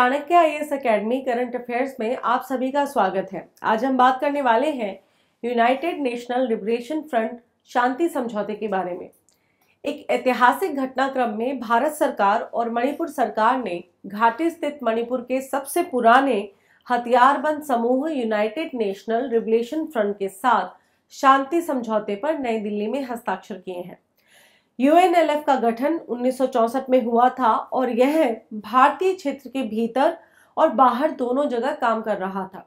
Chanakya I S academy current affairs में आप सभी का स्वागत है आज हम बात करने वाले हैं यूनाइटेड नेशनल लिबरेशन फ्रंट शांति समझौते के बारे में एक ऐतिहासिक घटनाक्रम में भारत सरकार और मणिपुर सरकार ने घाटी स्थित मणिपुर के सबसे पुराने हथियारबंद समूह यूनाइटेड नेशनल लिबरेशन फ्रंट के साथ शांति समझौते पर नई दिल्ली में हस्ताक्षर किए हैं यूएनएलएफ का गठन उन्नीस में हुआ था और यह भारतीय क्षेत्र के भीतर और बाहर दोनों जगह काम कर रहा था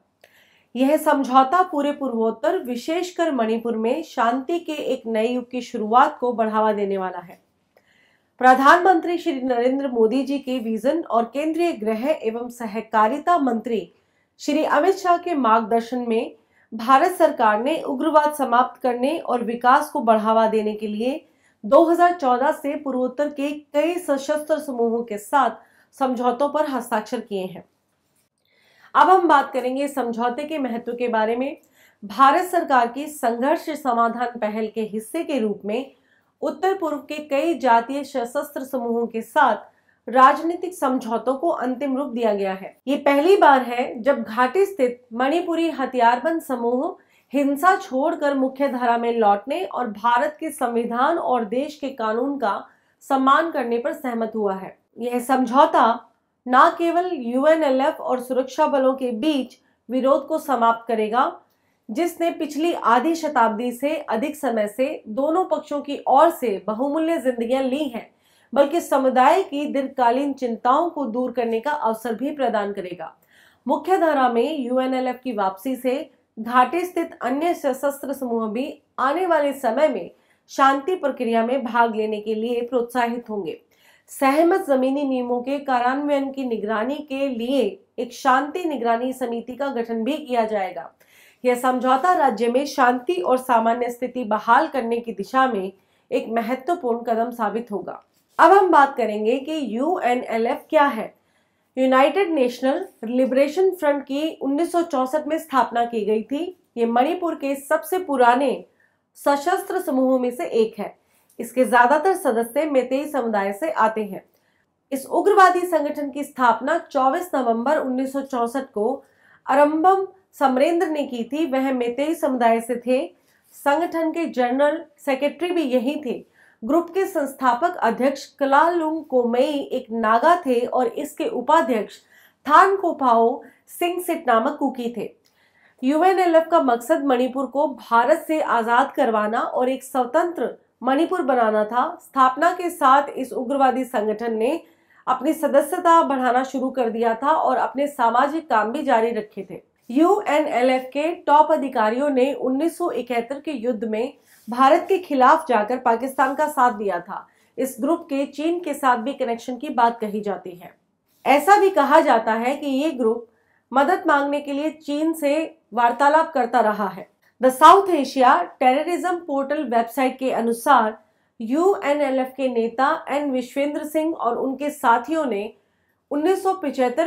यह समझौता पूरे पूर्वोत्तर विशेषकर मणिपुर में शांति के एक नए युग की शुरुआत को बढ़ावा देने वाला है प्रधानमंत्री श्री नरेंद्र मोदी जी के विजन और केंद्रीय गृह एवं सहकारिता मंत्री श्री अमित शाह के मार्गदर्शन में भारत सरकार ने उग्रवाद समाप्त करने और विकास को बढ़ावा देने के लिए 2014 से पूर्वोत्तर के कई सशस्त्र समूहों के साथ समझौतों पर हस्ताक्षर किए हैं अब हम बात करेंगे समझौते के महत्व के बारे में भारत सरकार की संघर्ष समाधान पहल के हिस्से के रूप में उत्तर पूर्व के कई जातीय सशस्त्र समूहों के साथ राजनीतिक समझौतों को अंतिम रूप दिया गया है ये पहली बार है जब घाटी स्थित मणिपुरी हथियारबंद समूह हिंसा छोड़कर मुख्य धारा में लौटने और भारत के संविधान और देश के कानून का सम्मान करने पर सहमत हुआ है यह समझौता न केवल यूएनएलएफ और सुरक्षा बलों के बीच विरोध को समाप्त करेगा जिसने पिछली आधी शताब्दी से अधिक समय से दोनों पक्षों की ओर से बहुमूल्य जिंदगियां ली हैं बल्कि समुदाय की दीर्घकालीन चिंताओं को दूर करने का अवसर भी प्रदान करेगा मुख्य धारा में यूएनएलएफ की वापसी से घाटी स्थित अन्य सशस्त्र समूह भी आने वाले समय में शांति प्रक्रिया में भाग लेने के लिए प्रोत्साहित होंगे सहमत जमीनी नियमों के कार्यान्वयन की निगरानी के लिए एक शांति निगरानी समिति का गठन भी किया जाएगा यह समझौता राज्य में शांति और सामान्य स्थिति बहाल करने की दिशा में एक महत्वपूर्ण कदम साबित होगा अब हम बात करेंगे कि यू क्या है यूनाइटेड नेशनल लिबरेशन फ्रंट की 1964 में स्थापना की गई थी ये मणिपुर के सबसे पुराने सशस्त्र समूहों में से एक है इसके ज्यादातर सदस्य मेतेई समुदाय से आते हैं इस उग्रवादी संगठन की स्थापना 24 नवंबर 1964 को अरम्बम समरेंद्र ने की थी वह मेतेई समुदाय से थे संगठन के जनरल सेक्रेटरी भी यही थे ग्रुप के संस्थापक अध्यक्ष कलालुंग कोमेई एक नागा थे और इसके उपाध्यक्ष थान कोपाओ सिंह सिट नामक कुकी थे यूएनएलएफ का मकसद मणिपुर को भारत से आज़ाद करवाना और एक स्वतंत्र मणिपुर बनाना था स्थापना के साथ इस उग्रवादी संगठन ने अपनी सदस्यता बढ़ाना शुरू कर दिया था और अपने सामाजिक काम भी जारी रखे थे यूएनएलएफ के टॉप अधिकारियों ने 1971 के युद्ध में भारत के खिलाफ जाकर पाकिस्तान का साथ दिया था इस ग्रुप के चीन के साथ भी कनेक्शन की बात कही जाती है ऐसा भी कहा जाता है कि ये ग्रुप मदद मांगने के लिए चीन से वार्तालाप करता रहा है the South Asia terrorism portal website के अनुसार यूएनएलएफ के नेता एन विश्वेंद्र सिंह और उनके साथियों ने उन्नीस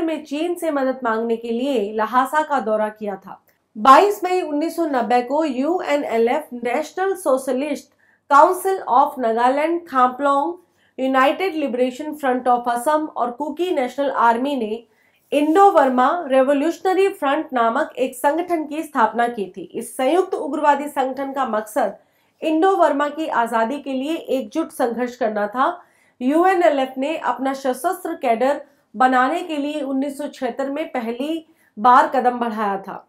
में चीन से मदद मांगने के लिए लहासा का दौरा किया था 22 मई 1990 को UNLF National Socialist Council of Nagaland Khaplang United Liberation Front of Assam और कुकी नेशनल आर्मी ने इंडो वर्मा रेवोल्यूशनरी फ्रंट नामक एक संगठन की स्थापना की थी इस संयुक्त उग्रवादी संगठन का मकसद इंडो वर्मा की आज़ादी के लिए एकजुट संघर्ष करना था यूएनएलएफ ने अपना सशस्त्र कैडर बनाने के लिए उन्नीस में पहली बार कदम बढ़ाया था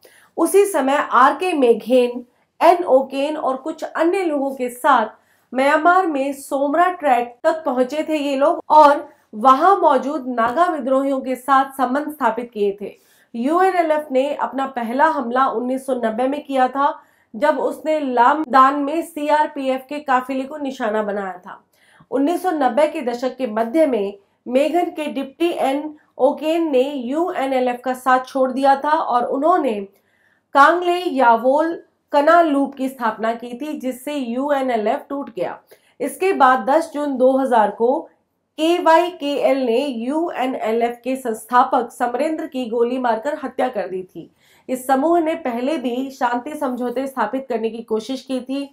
उसी समय आर के मेघेन एन ओकेन और कुछ अन्य लोगों के साथ म्यांमार में सोमरा ट्रैक तक पहुंचे थे ये लोग और वहां मौजूद नागा विद्रोहियों के साथ संबंध स्थापित किए थे यूएनएलएफ ने अपना पहला हमला 1990 में किया था जब उसने लामदान में सीआरपीएफ के काफिले को निशाना बनाया था 1990 के दशक के मध्य में मेघन के डिप्टी एन ओकेन ने यूएनएलएफ का साथ छोड़ दिया था और उन्होंने कांगले यावोल कना लूप की स्थापना की थी जिससे यूएनएलएफ टूट गया इसके बाद 10 जून 2000 को के वाई के एल ने यूएनएलएफ के संस्थापक समरेंद्र की गोली मारकर हत्या कर दी थी इस समूह ने पहले भी शांति समझौते स्थापित करने की कोशिश की थी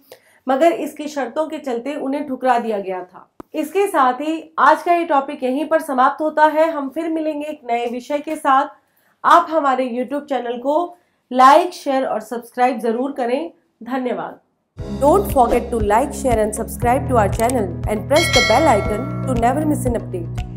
मगर इसकी शर्तों के चलते उन्हें ठुकरा दिया गया था इसके साथ ही आज का ये टॉपिक यहीं पर समाप्त होता है हम फिर मिलेंगे एक नए विषय के साथ आप हमारे यूट्यूब चैनल को लाइक शेयर और सब्सक्राइब जरूर करें धन्यवाद don't forget to like share and subscribe to our channel and press the bell icon to never miss an update